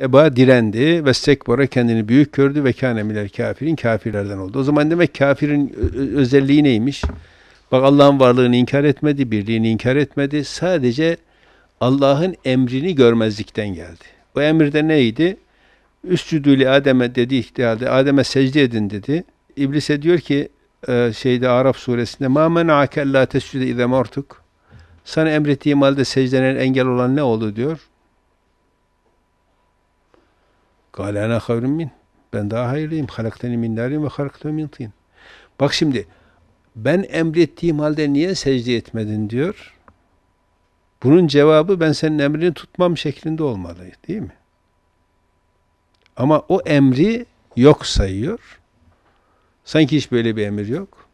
Eba direndi ve Sekbora kendini büyük gördü ve kâne kafirin kafirlerden oldu. O zaman demek kafirin özelliği neymiş? Bak Allah'ın varlığını inkar etmedi, birliğini inkar etmedi. Sadece Allah'ın emrini görmezlikten geldi. O emirde neydi? Üstüdüyle Adem'e dedi halde Adem'e secde edin dedi. İblise diyor ki e, şeyde Araf suresinde ma mena'ake la tescude ize mortuk. Sana emrettiğim halde secdenen engel olan ne oldu diyor. Kâle ene hayrun min. Ben daha hayırlıyım. Halakteni min ve halaktu min tin. Bak şimdi ben emrettiğim halde niye secde etmedin diyor. Bunun cevabı ben senin emrini tutmam şeklinde olmalı değil mi? Ama o emri yok sayıyor. Sanki hiç böyle bir emir yok.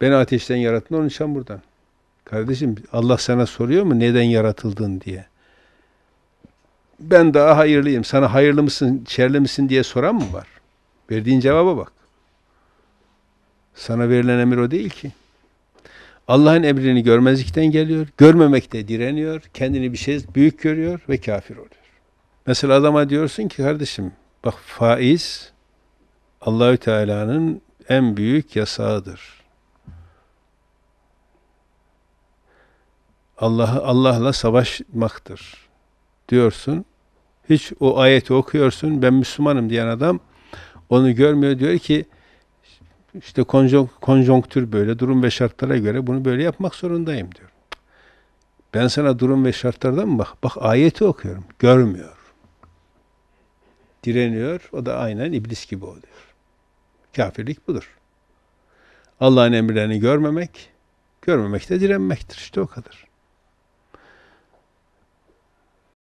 Beni ateşten yarattın onun için buradan. Kardeşim Allah sana soruyor mu neden yaratıldın diye ben daha hayırlıyım, sana hayırlı mısın, şerli misin diye soran mı var? Verdiğin cevaba bak. Sana verilen emir o değil ki. Allah'ın emrini görmezlikten geliyor, görmemekte direniyor, kendini bir şey büyük görüyor ve kafir oluyor. Mesela adama diyorsun ki kardeşim bak faiz Allahü Teala'nın en büyük yasağıdır. Allah'ı Allah'la savaşmaktır diyorsun. Hiç o ayeti okuyorsun ben Müslümanım diyen adam onu görmüyor diyor ki işte konjonktür böyle durum ve şartlara göre bunu böyle yapmak zorundayım diyor. Ben sana durum ve şartlardan mı bak? Bak ayeti okuyorum. Görmüyor. Direniyor. O da aynen iblis gibi oluyor. Kafirlik budur. Allah'ın emirlerini görmemek, görmemek de direnmektir. İşte o kadar.